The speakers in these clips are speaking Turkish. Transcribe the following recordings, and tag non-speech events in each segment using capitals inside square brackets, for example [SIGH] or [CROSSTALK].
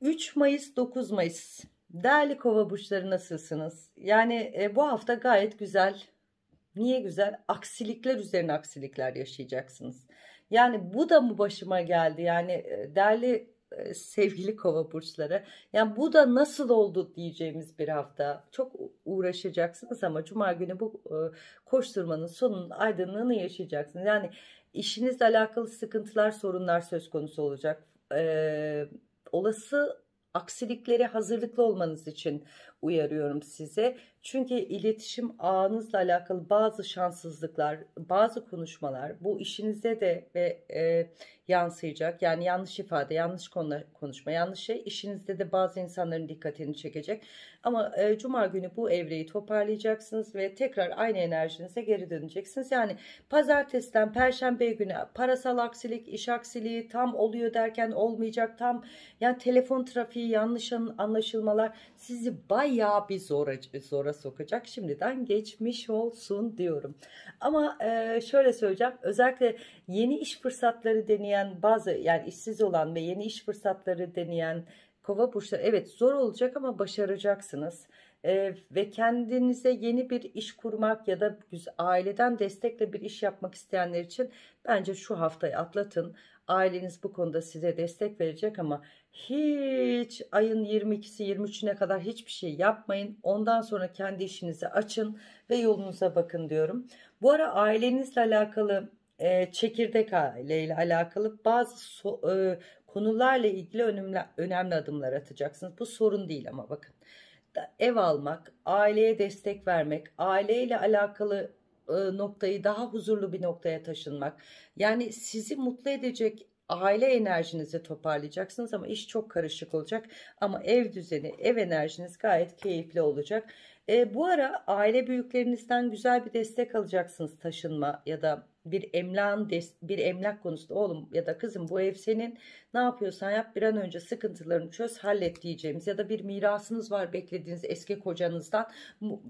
3 Mayıs 9 Mayıs değerli kova burçları nasılsınız? Yani e, bu hafta gayet güzel. Niye güzel? Aksilikler üzerine aksilikler yaşayacaksınız. Yani bu da mı başıma geldi? Yani e, değerli e, sevgili kova burçları. Yani bu da nasıl oldu diyeceğimiz bir hafta. Çok uğraşacaksınız ama cuma günü bu e, koşturmanın sonunun aydınlığını yaşayacaksınız. Yani işinizle alakalı sıkıntılar, sorunlar söz konusu olacak. Eee olası aksilikleri hazırlıklı olmanız için uyarıyorum size. Çünkü iletişim ağınızla alakalı bazı şanssızlıklar, bazı konuşmalar bu işinize de ve e, yansıyacak. Yani yanlış ifade, yanlış konu, konuşma, yanlış şey işinizde de bazı insanların dikkatini çekecek. Ama e, cuma günü bu evreyi toparlayacaksınız ve tekrar aynı enerjinize geri döneceksiniz. Yani pazartesiden perşembe günü parasal aksilik, iş aksiliği tam oluyor derken olmayacak. Tam yani telefon trafiği, yanlış anlaşılmalar sizi bayağı bir zora, zora sokacak. Şimdiden geçmiş olsun diyorum. Ama e, şöyle söyleyeceğim. Özellikle yeni iş fırsatları deneyen deneyen bazı yani işsiz olan ve yeni iş fırsatları deneyen kova burçları evet zor olacak ama başaracaksınız. Ee, ve kendinize yeni bir iş kurmak ya da aileden destekle bir iş yapmak isteyenler için bence şu haftayı atlatın. Aileniz bu konuda size destek verecek ama hiç ayın 22'si 23'üne kadar hiçbir şey yapmayın. Ondan sonra kendi işinizi açın ve yolunuza bakın diyorum. Bu ara ailenizle alakalı e, çekirdek ile alakalı bazı so, e, konularla ilgili önemli, önemli adımlar atacaksınız. Bu sorun değil ama bakın. Ev almak, aileye destek vermek, aileyle alakalı e, noktayı daha huzurlu bir noktaya taşınmak. Yani sizi mutlu edecek aile enerjinizi toparlayacaksınız ama iş çok karışık olacak. Ama ev düzeni, ev enerjiniz gayet keyifli olacak. E, bu ara aile büyüklerinizden güzel bir destek alacaksınız taşınma ya da bir emlakın bir emlak konusunda oğlum ya da kızım bu ev senin ne yapıyorsan yap bir an önce sıkıntılarını çöz hallet diyeceğimiz ya da bir mirasınız var beklediğiniz eski kocanızdan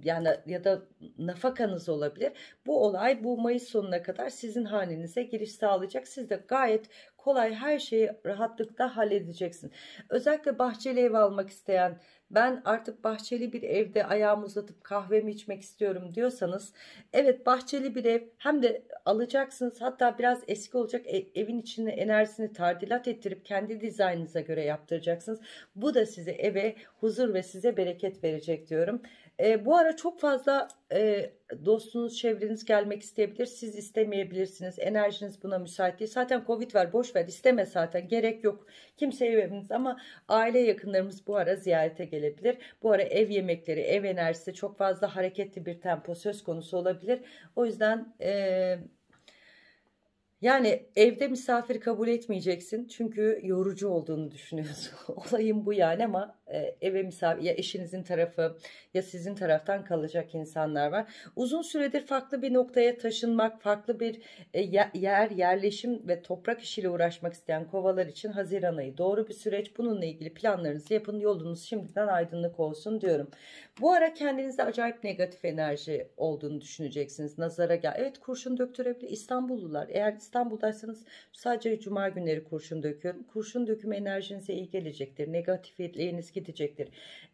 yani ya da nafakanız olabilir. Bu olay bu Mayıs sonuna kadar sizin hanenize giriş sağlayacak. Siz de gayet kolay her şeyi rahatlıkla halledeceksin. Özellikle bahçeli ev almak isteyen ben artık bahçeli bir evde ayağımı uzatıp kahvemi içmek istiyorum diyorsanız evet bahçeli bir ev hem de alacaksınız hatta biraz eski olacak e, evin içinde enerjisini tardilat ettirip kendi dizaynınıza göre yaptıracaksınız. Bu da size eve huzur ve size bereket verecek diyorum. E, bu ara çok fazla e, dostunuz, çevreniz gelmek isteyebilir. Siz istemeyebilirsiniz. Enerjiniz buna müsait değil. Zaten Covid var, boş ver. isteme zaten. Gerek yok. Kimseye vermeniz ama aile yakınlarımız bu ara ziyarete gelebilir. Bu ara ev yemekleri, ev enerjisi çok fazla hareketli bir tempo söz konusu olabilir. O yüzden... E, yani evde misafir kabul etmeyeceksin çünkü yorucu olduğunu düşünüyorsun. [LAUGHS] Olayım bu yani ama e, eve misafir ya eşinizin tarafı ya sizin taraftan kalacak insanlar var. Uzun süredir farklı bir noktaya taşınmak, farklı bir e, yer, yerleşim ve toprak işiyle uğraşmak isteyen kovalar için Haziran ayı doğru bir süreç. Bununla ilgili planlarınızı yapın. Yolunuz şimdiden aydınlık olsun diyorum. Bu ara kendinizde acayip negatif enerji olduğunu düşüneceksiniz. Nazara gel. Evet kurşun döktürebilir. İstanbullular. Eğer İstanbul'daysanız sadece cuma günleri kurşun döküyorum. Kurşun döküm enerjinize iyi gelecektir. Negatifliğiniz gidecektir.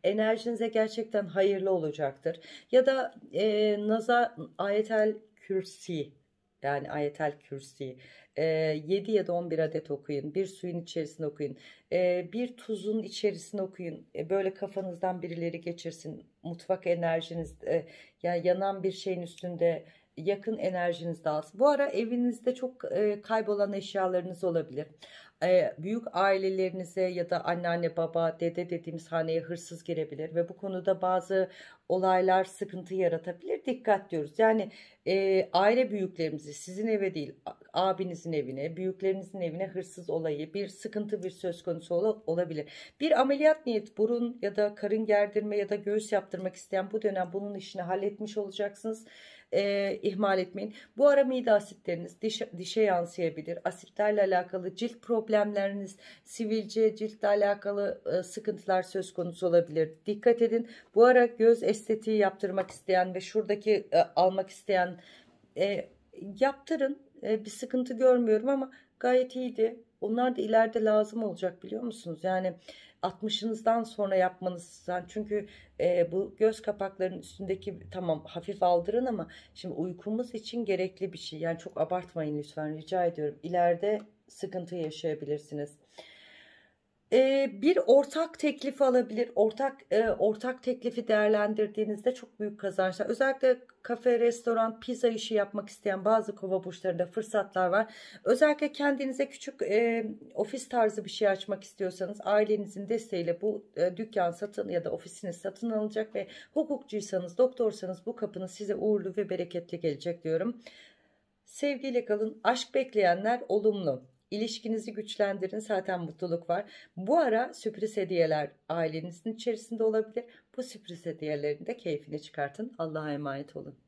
Enerjinize gerçekten hayırlı olacaktır. Ya da e, naza ayetel kürsi yani ayetel kürsi e, 7 ya da 11 adet okuyun. Bir suyun içerisinde okuyun. E, bir tuzun içerisinde okuyun. E, böyle kafanızdan birileri geçirsin. Mutfak enerjiniz e, yani yanan bir şeyin üstünde yakın enerjiniz dağılsın. Bu ara evinizde çok e, kaybolan eşyalarınız olabilir. E, büyük ailelerinize ya da anneanne baba dede dediğimiz haneye hırsız girebilir ve bu konuda bazı olaylar sıkıntı yaratabilir dikkat diyoruz yani e, aile büyüklerimizi sizin eve değil abinizin evine, büyüklerinizin evine hırsız olayı, bir sıkıntı bir söz konusu ol olabilir. Bir ameliyat niyet burun ya da karın gerdirme ya da göğüs yaptırmak isteyen bu dönem bunun işini halletmiş olacaksınız. E, ihmal etmeyin. Bu ara mide asitleriniz diş, dişe yansıyabilir. Asitlerle alakalı cilt problemleriniz, sivilce, ciltle alakalı e, sıkıntılar söz konusu olabilir. Dikkat edin. Bu ara göz estetiği yaptırmak isteyen ve şuradaki e, almak isteyen e, yaptırın e, bir sıkıntı görmüyorum ama gayet iyiydi. Onlar da ileride lazım olacak biliyor musunuz? Yani 60'ınızdan sonra yapmanız yani çünkü e, bu göz kapaklarının üstündeki tamam hafif aldırın ama şimdi uykumuz için gerekli bir şey. Yani çok abartmayın lütfen rica ediyorum. İleride sıkıntı yaşayabilirsiniz bir ortak teklif alabilir. Ortak ortak teklifi değerlendirdiğinizde çok büyük kazançlar. Özellikle kafe, restoran, pizza işi yapmak isteyen bazı kova burçlarında fırsatlar var. Özellikle kendinize küçük ofis tarzı bir şey açmak istiyorsanız ailenizin desteğiyle bu dükkan satın ya da ofisiniz satın alınacak ve hukukçuysanız, doktorsanız bu kapının size uğurlu ve bereketli gelecek diyorum. Sevgiyle kalın. Aşk bekleyenler olumlu. İlişkinizi güçlendirin zaten mutluluk var. Bu ara sürpriz hediyeler ailenizin içerisinde olabilir. Bu sürpriz hediyelerin de keyfini çıkartın. Allah'a emanet olun.